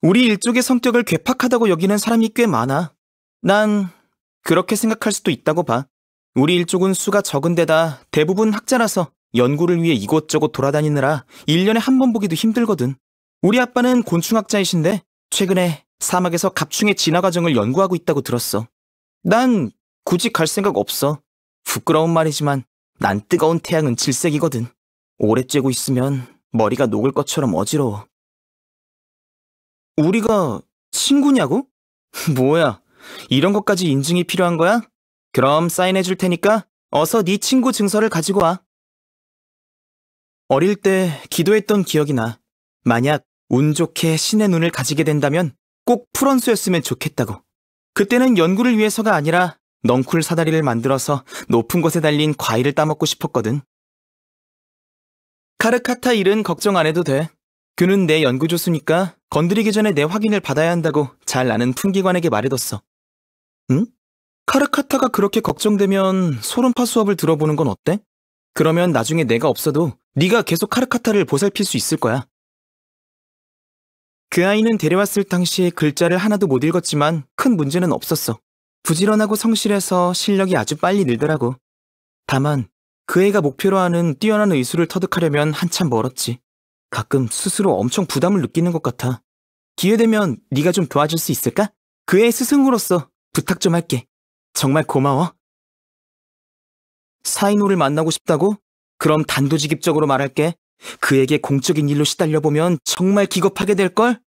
우리 일족의 성격을 괴팍하다고 여기는 사람이 꽤 많아. 난 그렇게 생각할 수도 있다고 봐. 우리 일족은 수가 적은 데다 대부분 학자라서 연구를 위해 이곳저곳 돌아다니느라 1년에 한 번 보기도 힘들거든. 우리 아빠는 곤충학자이신데 최근에 사막에서 갑충의 진화 과정을 연구하고 있다고 들었어. 난 굳이 갈 생각 없어. 부끄러운 말이지만 난 뜨거운 태양은 질색이거든. 오래 쬐고 있으면 머리가 녹을 것처럼 어지러워. 우리가 친구냐고? 뭐야, 이런 것까지 인증이 필요한 거야? 그럼 사인해 줄 테니까 어서 네 친구 증서를 가지고 와. 어릴 때 기도했던 기억이 나. 만약 운 좋게 신의 눈을 가지게 된다면 꼭프런스였으면 좋겠다고. 그때는 연구를 위해서가 아니라 넝쿨 사다리를 만들어서 높은 곳에 달린 과일을 따먹고 싶었거든. 카르카타 일은 걱정 안 해도 돼. 그는 내 연구 조수니까 건드리기 전에 내 확인을 받아야 한다고 잘 아는 풍기관에게 말해뒀어. 응? 카르카타가 그렇게 걱정되면 소름파 수업을 들어보는 건 어때? 그러면 나중에 내가 없어도 네가 계속 카르카타를 보살필 수 있을 거야. 그 아이는 데려왔을 당시 에 글자를 하나도 못 읽었지만 큰 문제는 없었어. 부지런하고 성실해서 실력이 아주 빨리 늘더라고. 다만 그 애가 목표로 하는 뛰어난 의술을 터득하려면 한참 멀었지. 가끔 스스로 엄청 부담을 느끼는 것 같아. 기회되면 네가 좀 도와줄 수 있을까? 그의 스승으로서 부탁 좀 할게. 정말 고마워. 사이노를 만나고 싶다고? 그럼 단도직입적으로 말할게. 그에게 공적인 일로 시달려보면 정말 기겁하게 될걸?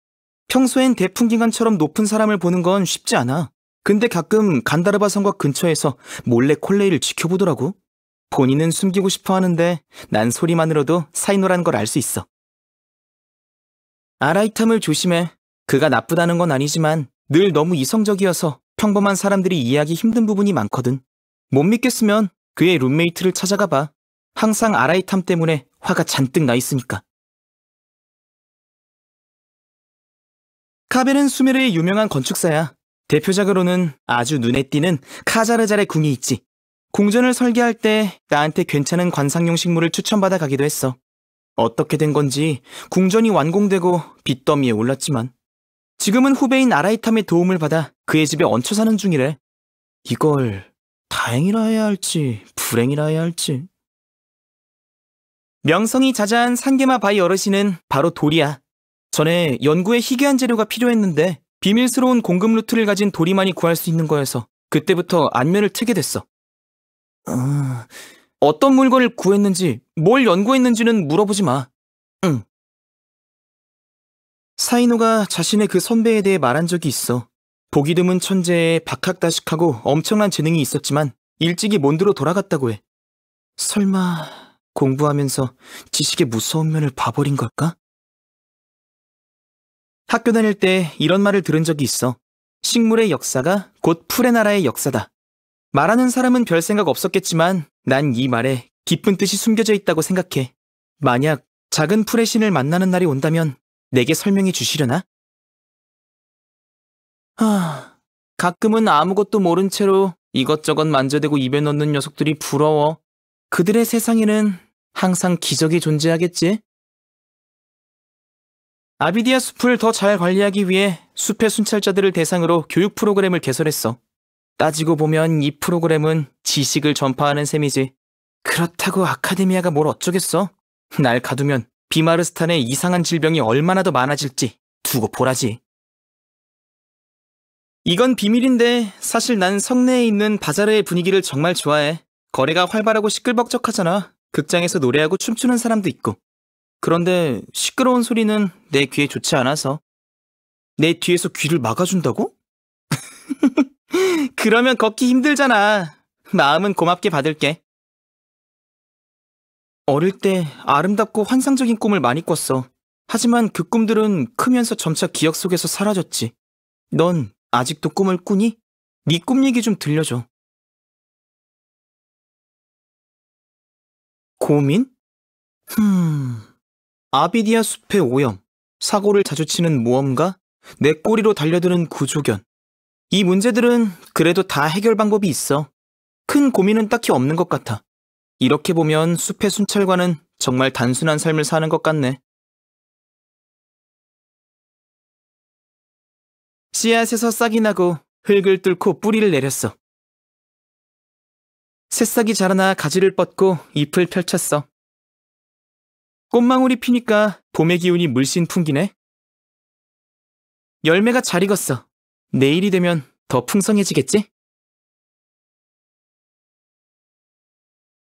평소엔 대풍기관처럼 높은 사람을 보는 건 쉽지 않아. 근데 가끔 간다르바 성곽 근처에서 몰래 콜레이를 지켜보더라고. 본인은 숨기고 싶어 하는데 난 소리만으로도 사이노란 걸 알 수 있어. 아라이탐을 조심해. 그가 나쁘다는 건 아니지만 늘 너무 이성적이어서 평범한 사람들이 이해하기 힘든 부분이 많거든. 못 믿겠으면 그의 룸메이트를 찾아가 봐. 항상 아라이탐 때문에 화가 잔뜩 나 있으니까. 카벨은 수메르의 유명한 건축사야. 대표작으로는 아주 눈에 띄는 카자르잘의 궁이 있지. 궁전을 설계할 때 나한테 괜찮은 관상용 식물을 추천받아 가기도 했어. 어떻게 된 건지 궁전이 완공되고 빚더미에 올랐지만 지금은 후배인 아라이탐의 도움을 받아 그의 집에 얹혀 사는 중이래. 이걸 다행이라 해야 할지 불행이라 해야 할지. 명성이 자자한 산게마 바이 어르신은 바로 도리야. 전에 연구에 희귀한 재료가 필요했는데 비밀스러운 공급 루트를 가진 도리만이 구할 수 있는 거여서 그때부터 안면을 트게 됐어. 아... 어떤 물건을 구했는지, 뭘 연구했는지는 물어보지 마. 응. 사이노가 자신의 그 선배에 대해 말한 적이 있어. 보기 드문 천재에 박학다식하고 엄청난 재능이 있었지만 일찍이 몬드로 돌아갔다고 해. 설마 공부하면서 지식의 무서운 면을 봐버린 걸까? 학교 다닐 때 이런 말을 들은 적이 있어. 식물의 역사가 곧 풀의 나라의 역사다. 말하는 사람은 별 생각 없었겠지만 난 이 말에 깊은 뜻이 숨겨져 있다고 생각해. 만약 작은 풀의 신을 만나는 날이 온다면 내게 설명해 주시려나? 하... 가끔은 아무것도 모른 채로 이것저것 만져대고 입에 넣는 녀석들이 부러워. 그들의 세상에는 항상 기적이 존재하겠지? 아비디아 숲을 더 잘 관리하기 위해 숲의 순찰자들을 대상으로 교육 프로그램을 개설했어. 따지고 보면 이 프로그램은 지식을 전파하는 셈이지. 그렇다고 아카데미아가 뭘 어쩌겠어? 날 가두면 비마르스탄의 이상한 질병이 얼마나 더 많아질지 두고 보라지. 이건 비밀인데 사실 난 성내에 있는 바자르의 분위기를 정말 좋아해. 거래가 활발하고 시끌벅적하잖아. 극장에서 노래하고 춤추는 사람도 있고. 그런데 시끄러운 소리는 내 귀에 좋지 않아서. 내 뒤에서 귀를 막아준다고? 그러면 걷기 힘들잖아. 마음은 고맙게 받을게. 어릴 때 아름답고 환상적인 꿈을 많이 꿨어. 하지만 그 꿈들은 크면서 점차 기억 속에서 사라졌지. 넌 아직도 꿈을 꾸니? 네 꿈 얘기 좀 들려줘. 고민? 흠... 아비디아 숲의 오염, 사고를 자주 치는 모험가, 내 꼬리로 달려드는 구조견, 이 문제들은 그래도 다 해결 방법이 있어. 큰 고민은 딱히 없는 것 같아. 이렇게 보면 숲의 순찰과는 정말 단순한 삶을 사는 것 같네. 씨앗에서 싹이 나고 흙을 뚫고 뿌리를 내렸어. 새싹이 자라나 가지를 뻗고 잎을 펼쳤어. 꽃망울이 피니까 봄의 기운이 물씬 풍기네. 열매가 잘 익었어. 내일이 되면 더 풍성해지겠지?